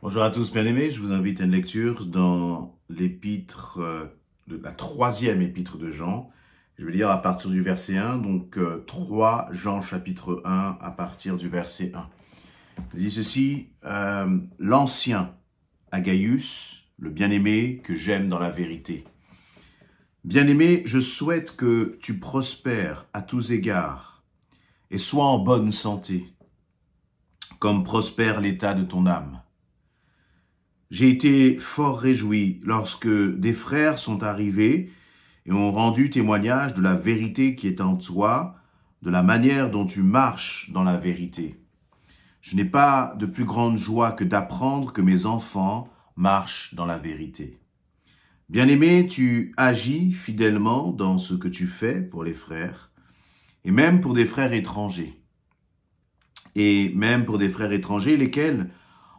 Bonjour à tous, bien-aimés. Je vous invite à une lecture dans l'épître, euh, de la troisième épître de Jean. Je vais lire à partir du verset 1, donc 3 euh, Jean chapitre 1 à partir du verset 1. Il dit ceci, euh, l'ancien Agaius, le bien-aimé que j'aime dans la vérité. Bien-aimé, je souhaite que tu prospères à tous égards et sois en bonne santé, comme prospère l'état de ton âme j'ai été fort réjoui lorsque des frères sont arrivés et ont rendu témoignage de la vérité qui est en toi, de la manière dont tu marches dans la vérité. Je n'ai pas de plus grande joie que d'apprendre que mes enfants marchent dans la vérité. Bien-aimé, tu agis fidèlement dans ce que tu fais pour les frères, et même pour des frères étrangers. Et même pour des frères étrangers, lesquels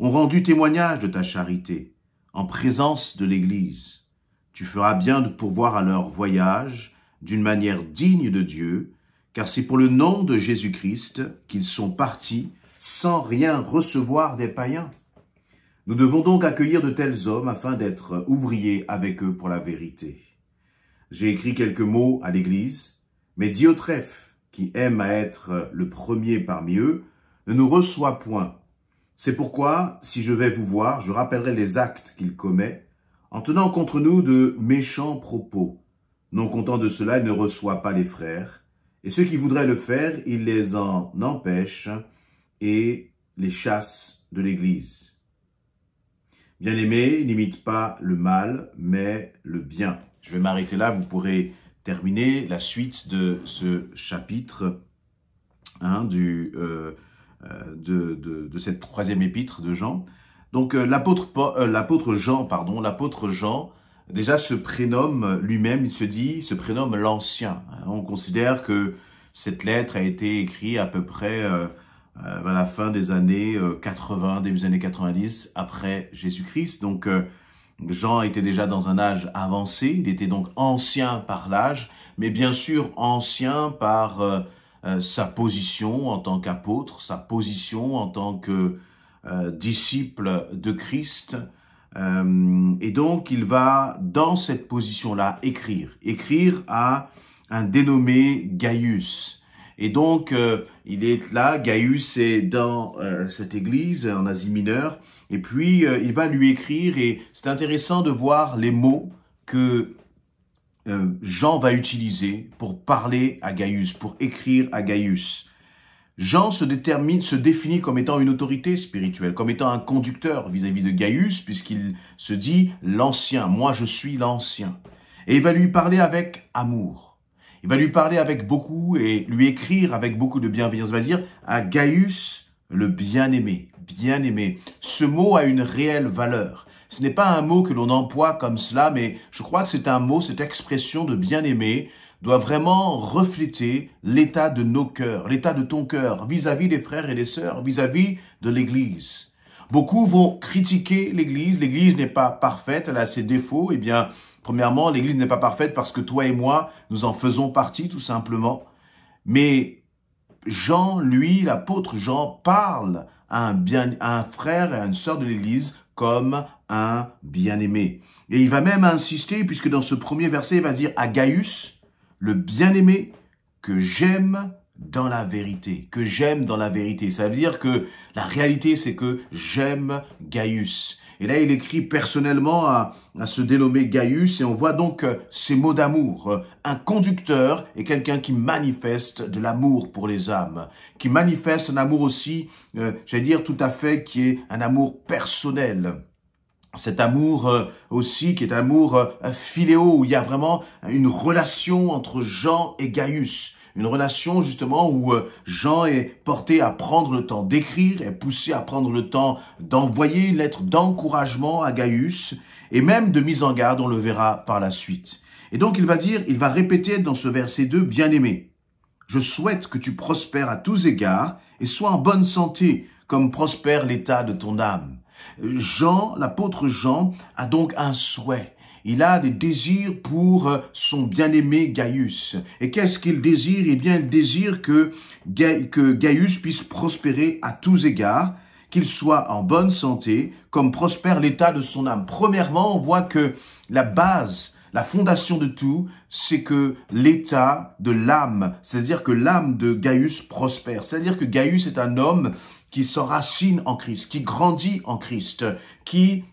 ont rendu témoignage de ta charité en présence de l'Église. Tu feras bien de pourvoir à leur voyage d'une manière digne de Dieu, car c'est pour le nom de Jésus-Christ qu'ils sont partis sans rien recevoir des païens. Nous devons donc accueillir de tels hommes afin d'être ouvriers avec eux pour la vérité. J'ai écrit quelques mots à l'Église, mais Diotrephe, qui aime à être le premier parmi eux, ne nous reçoit point c'est pourquoi, si je vais vous voir, je rappellerai les actes qu'il commet, en tenant contre nous de méchants propos. Non content de cela, il ne reçoit pas les frères, et ceux qui voudraient le faire, il les en empêche et les chasse de l'Église. bien aimé n'imite pas le mal, mais le bien. Je vais m'arrêter là, vous pourrez terminer la suite de ce chapitre hein, du... Euh, euh, de, de, cette troisième épître de Jean. Donc euh, l'apôtre euh, l'apôtre Jean, pardon, l'apôtre Jean, déjà se prénomme lui-même, il se dit, se prénomme l'ancien. Hein. On considère que cette lettre a été écrite à peu près à la fin des années 80, début des années 90, après Jésus-Christ. Donc Jean était déjà dans un âge avancé, il était donc ancien par l'âge, mais bien sûr ancien par euh, sa position en tant qu'apôtre, sa position en tant que euh, disciple de Christ. Euh, et donc, il va, dans cette position-là, écrire. Écrire à un dénommé Gaius. Et donc, il est là, Gaius est dans cette église en Asie mineure, et puis il va lui écrire, et c'est intéressant de voir les mots que euh, Jean va utiliser pour parler à Gaius, pour écrire à Gaius. Jean se détermine, se définit comme étant une autorité spirituelle, comme étant un conducteur vis-à-vis de Gaius, puisqu'il se dit l'ancien, moi je suis l'ancien. Et il va lui parler avec amour. Il va lui parler avec beaucoup et lui écrire avec beaucoup de bienveillance. Il va dire à Gaius, le bien-aimé, bien-aimé. Ce mot a une réelle valeur. Ce n'est pas un mot que l'on emploie comme cela, mais je crois que c'est un mot, cette expression de bien-aimé, doit vraiment refléter l'état de nos cœurs, l'état de ton cœur vis-à-vis des frères et des sœurs, vis-à-vis de l'Église. Beaucoup vont critiquer l'Église, l'Église n'est pas parfaite, elle a ses défauts. Eh bien, premièrement, l'Église n'est pas parfaite parce que toi et moi, nous en faisons partie tout simplement. Mais Jean, lui, l'apôtre Jean, parle à un, bien, à un frère et à une sœur de l'Église comme un bien-aimé. Et il va même insister, puisque dans ce premier verset, il va dire à Gaius, le bien-aimé que j'aime dans la vérité, que j'aime dans la vérité. Ça veut dire que la réalité, c'est que j'aime Gaius. Et là, il écrit personnellement à, à, se dénommer Gaius, et on voit donc euh, ces mots d'amour. Euh, un conducteur est quelqu'un qui manifeste de l'amour pour les âmes, qui manifeste un amour aussi, euh, j'allais dire tout à fait, qui est un amour personnel cet amour aussi qui est un amour filéo, où il y a vraiment une relation entre Jean et Gaius. Une relation justement où euh, Jean est porté à prendre le temps d'écrire, est poussé à prendre le temps d'envoyer une lettre d'encouragement à Gaius et même de mise en garde, on le verra par la suite. Et donc il va dire, il va répéter dans ce verset 2, bien-aimé, je souhaite que tu prospères à tous égards et sois en bonne santé, comme prospère l'état de ton âme. Euh, Jean, l'apôtre Jean, a donc un souhait. Il a des désirs pour euh, son bien-aimé Gaius. Et qu'est-ce qu'il désire Eh bien, il désire que, que Gaius puisse prospérer à tous égards, qu'il soit en bonne santé, comme prospère l'état de son âme. Premièrement, on voit que la base, la fondation de tout, c'est que l'état de l'âme, c'est-à-dire que l'âme de Gaius prospère. C'est-à-dire que Gaius est un homme qui s'enracine en Christ, qui grandit en Christ, qui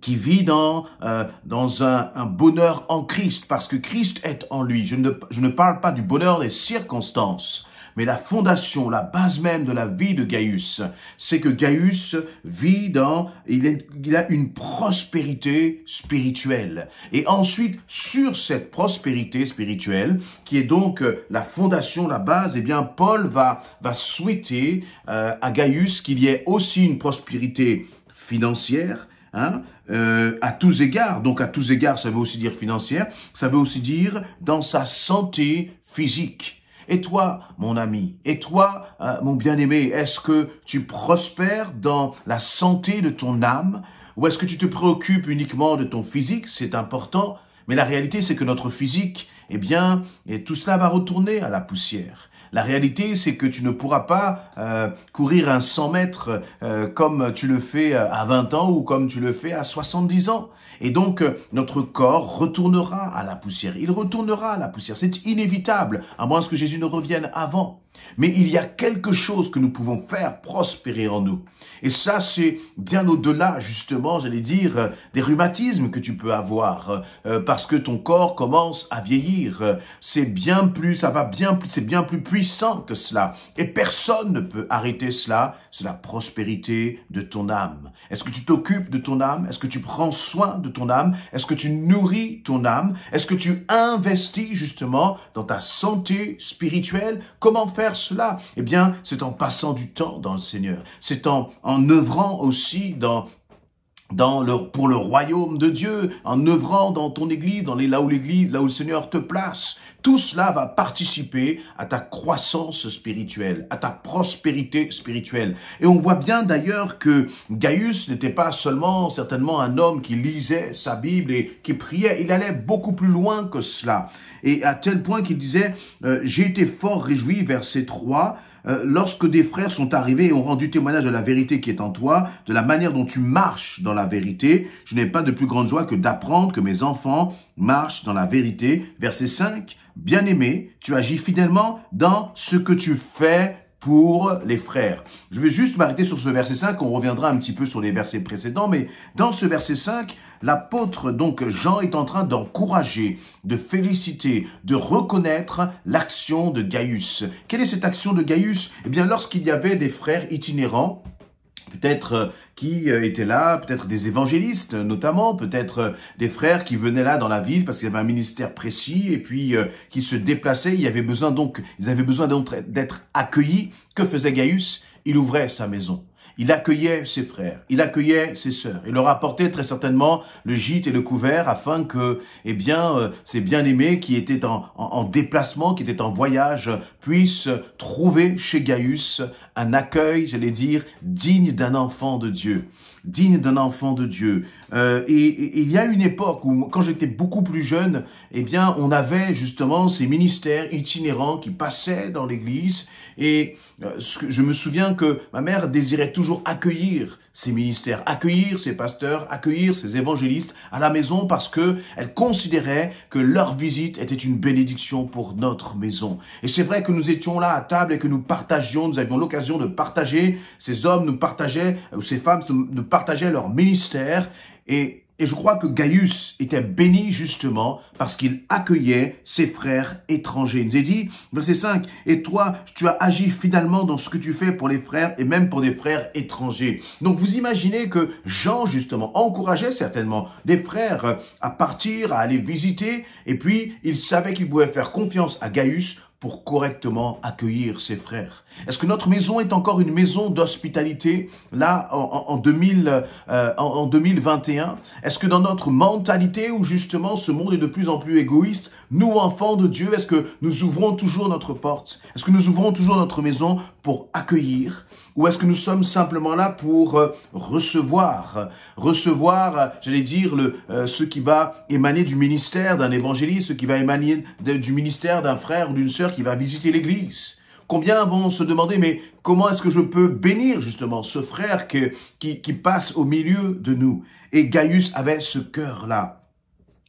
qui vit dans, euh, dans un, un, bonheur en Christ, parce que Christ est en lui. Je ne, je ne parle pas du bonheur des circonstances, mais la fondation, la base même de la vie de Gaius, c'est que Gaius vit dans, il, est, il, a une prospérité spirituelle. Et ensuite, sur cette prospérité spirituelle, qui est donc euh, la fondation, la base, eh bien, Paul va, va souhaiter euh, à Gaius qu'il y ait aussi une prospérité financière, Hein, euh, à tous égards. Donc à tous égards, ça veut aussi dire financière, ça veut aussi dire dans sa santé physique. Et toi, mon ami, et toi, hein, mon bien-aimé, est-ce que tu prospères dans la santé de ton âme ou est-ce que tu te préoccupes uniquement de ton physique C'est important, mais la réalité, c'est que notre physique eh bien, et tout cela va retourner à la poussière. La réalité, c'est que tu ne pourras pas euh, courir un 100 mètres euh, comme tu le fais euh, à 20 ans ou comme tu le fais à 70 ans. Et donc, notre corps retournera à la poussière. Il retournera à la poussière. C'est inévitable, à moins que Jésus ne revienne avant. Mais il y a quelque chose que nous pouvons faire prospérer en nous. Et ça, c'est bien au-delà, justement, j'allais dire, des rhumatismes que tu peux avoir, euh, parce que ton corps commence à vieillir. C'est bien plus, ça va bien plus, c'est bien plus puissant que cela. Et personne ne peut arrêter cela. C'est la prospérité de ton âme. Est-ce que tu t'occupes de ton âme? Est-ce que tu prends soin de ton âme? Est-ce que tu nourris ton âme? Est-ce que tu investis, justement, dans ta santé spirituelle? Comment cela Eh bien, c'est en passant du temps dans le Seigneur, c'est en, en œuvrant aussi dans pour le royaume de Dieu, en œuvrant dans ton église, dans les, là où l'église, là où le Seigneur te place. Tout cela va participer à ta croissance spirituelle, à ta prospérité spirituelle. Et on voit bien d'ailleurs que Gaius n'était pas seulement certainement un homme qui lisait sa Bible et qui priait, il allait beaucoup plus loin que cela. Et à tel point qu'il disait, euh, j'ai été fort réjoui, verset 3, euh, lorsque des frères sont arrivés et ont rendu témoignage de la vérité qui est en toi, de la manière dont tu marches dans la vérité, je n'ai pas de plus grande joie que d'apprendre que mes enfants marchent dans la vérité. Verset 5, bien-aimé, tu agis fidèlement dans ce que tu fais pour les frères. Je vais juste m'arrêter sur ce verset 5, on reviendra un petit peu sur les versets précédents, mais dans ce verset 5, l'apôtre, donc Jean, est en train d'encourager, de féliciter, de reconnaître l'action de Gaius. Quelle est cette action de Gaius Eh bien, lorsqu'il y avait des frères itinérants, peut-être euh, qui euh, étaient là, peut-être des évangélistes notamment, peut-être euh, des frères qui venaient là dans la ville parce qu'il y avait un ministère précis et puis qui se déplaçaient. Il y avait besoin donc, ils avaient besoin d'être accueillis. Que faisait Gaius Il ouvrait sa maison. Il accueillait ses frères, il accueillait ses sœurs. Il leur apportait très certainement le gîte et le couvert afin que, eh bien, ses euh, bien-aimés qui étaient en, en, déplacement, qui étaient en voyage, puissent trouver chez Gaius un accueil, j'allais dire, digne d'un enfant de Dieu digne d'un enfant de Dieu. Euh, et, il y a une époque où, quand j'étais beaucoup plus jeune, eh bien, on avait justement ces ministères itinérants qui passaient dans l'église. Et euh, je me souviens que ma mère désirait toujours accueillir ces ministères, accueillir ces pasteurs, accueillir ces évangélistes à la maison parce que elle considérait que leur visite était une bénédiction pour notre maison. Et c'est vrai que nous étions là à table et que nous partagions, nous avions l'occasion de partager, ces hommes nous partageaient, ou ces femmes nous partageaient partageaient leur ministère et, je crois que Gaius était béni justement parce qu'il accueillait ses frères étrangers. Il nous est dit, verset 5, et toi, tu as agi finalement dans ce que tu fais pour les frères et même pour des frères étrangers. Donc vous imaginez que Jean justement encourageait certainement des frères à partir, à aller visiter et puis il savait qu'il pouvait faire confiance à Gaius pour correctement accueillir ses frères Est-ce que notre maison est encore une maison d'hospitalité là en, 2000, en, 2021 euh, Est-ce que dans notre mentalité où justement ce monde est de plus en plus égoïste, nous enfants de Dieu, est-ce que nous ouvrons toujours notre porte Est-ce que nous ouvrons toujours notre maison pour accueillir ou est-ce que nous sommes simplement là pour euh, recevoir, recevoir, euh, j'allais dire, le, ce qui va émaner du ministère d'un évangéliste, ce qui va émaner du ministère d'un frère ou d'une sœur qui va visiter l'église Combien vont se demander, mais comment est-ce que je peux bénir justement ce frère qui, qui passe au milieu de nous Et Gaius avait ce cœur-là.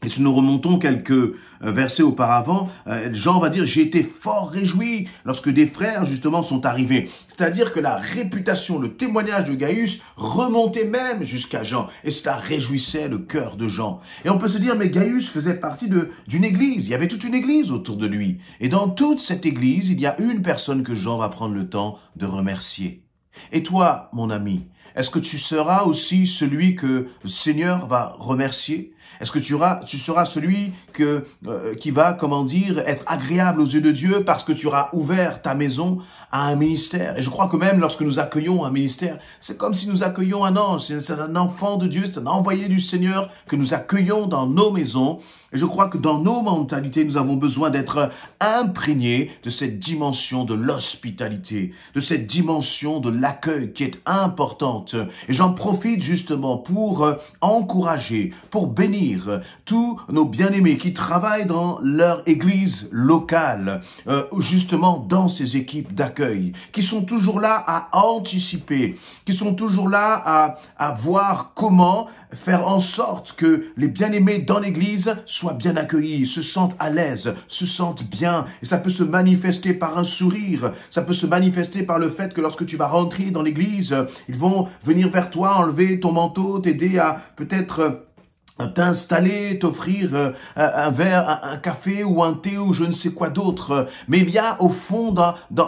Et si nous remontons quelques euh, versets auparavant, euh, Jean va dire, j'ai été fort réjoui lorsque des frères, justement, sont arrivés. C'est-à-dire que la réputation, le témoignage de Gaius remontait même jusqu'à Jean. Et cela réjouissait le cœur de Jean. Et on peut se dire, mais Gaius faisait partie d'une église. Il y avait toute une église autour de lui. Et dans toute cette église, il y a une personne que Jean va prendre le temps de remercier. Et toi, mon ami, est-ce que tu seras aussi celui que le Seigneur va remercier est-ce que tu, auras, tu seras celui que, euh, qui va, comment dire, être agréable aux yeux de Dieu parce que tu auras ouvert ta maison à un ministère Et je crois que même lorsque nous accueillons un ministère, c'est comme si nous accueillions un ange, c'est un enfant de Dieu, c'est un envoyé du Seigneur que nous accueillons dans nos maisons. Et je crois que dans nos mentalités, nous avons besoin d'être imprégnés de cette dimension de l'hospitalité, de cette dimension de l'accueil qui est importante. Et j'en profite justement pour euh, encourager, pour bénir tous nos bien-aimés qui travaillent dans leur église locale, euh, justement dans ces équipes d'accueil, qui sont toujours là à anticiper, qui sont toujours là à, à voir comment faire en sorte que les bien-aimés dans l'église soient bien accueillis, se sentent à l'aise, se sentent bien. Et ça peut se manifester par un sourire, ça peut se manifester par le fait que lorsque tu vas rentrer dans l'église, ils vont venir vers toi, enlever ton manteau, t'aider à peut-être t'installer, t'offrir euh, un verre, un café ou un thé ou je ne sais quoi d'autre. Mais il y a au fond,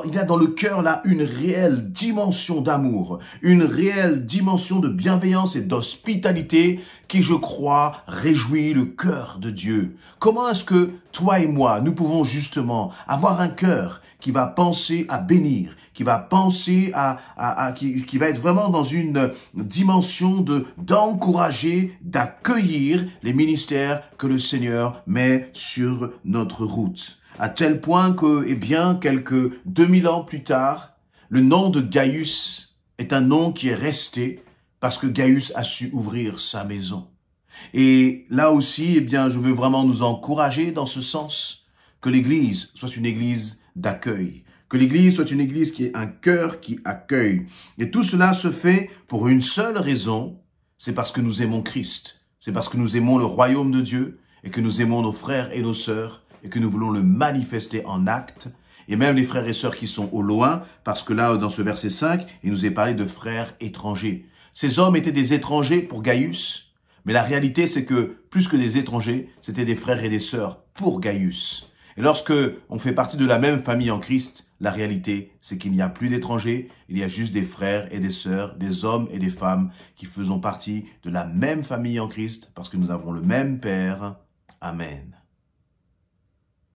il y a dans le cœur là une réelle dimension d'amour, une réelle dimension de bienveillance et d'hospitalité qui, je crois, réjouit le cœur de Dieu. Comment est-ce que toi et moi, nous pouvons justement avoir un cœur qui va penser à bénir, qui va penser à, à, qui, va être vraiment dans une dimension de d'encourager, d'accueillir les ministères que le Seigneur met sur notre route. À tel point que, eh bien, quelques 2000 ans plus tard, le nom de Gaius est un nom qui est resté parce que Gaius a su ouvrir sa maison. Et là aussi, eh bien, je veux vraiment nous encourager dans ce sens, que l'Église soit une Église d'accueil, que l'Église soit une Église qui est un cœur qui accueille. Et tout cela se fait pour une seule raison, c'est parce que nous aimons Christ, c'est parce que nous aimons le royaume de Dieu et que nous aimons nos frères et nos sœurs et que nous voulons le manifester en acte. et même les frères et sœurs qui sont au loin, parce que là, dans ce verset 5, il nous est parlé de frères étrangers. Ces hommes étaient des étrangers pour Gaius, mais la réalité c'est que plus que des étrangers, c'était des frères et des sœurs pour Gaius. Et lorsque on fait partie de la même famille en Christ, la réalité c'est qu'il n'y a plus d'étrangers, il y a juste des frères et des sœurs, des hommes et des femmes qui faisons partie de la même famille en Christ parce que nous avons le même Père. Amen.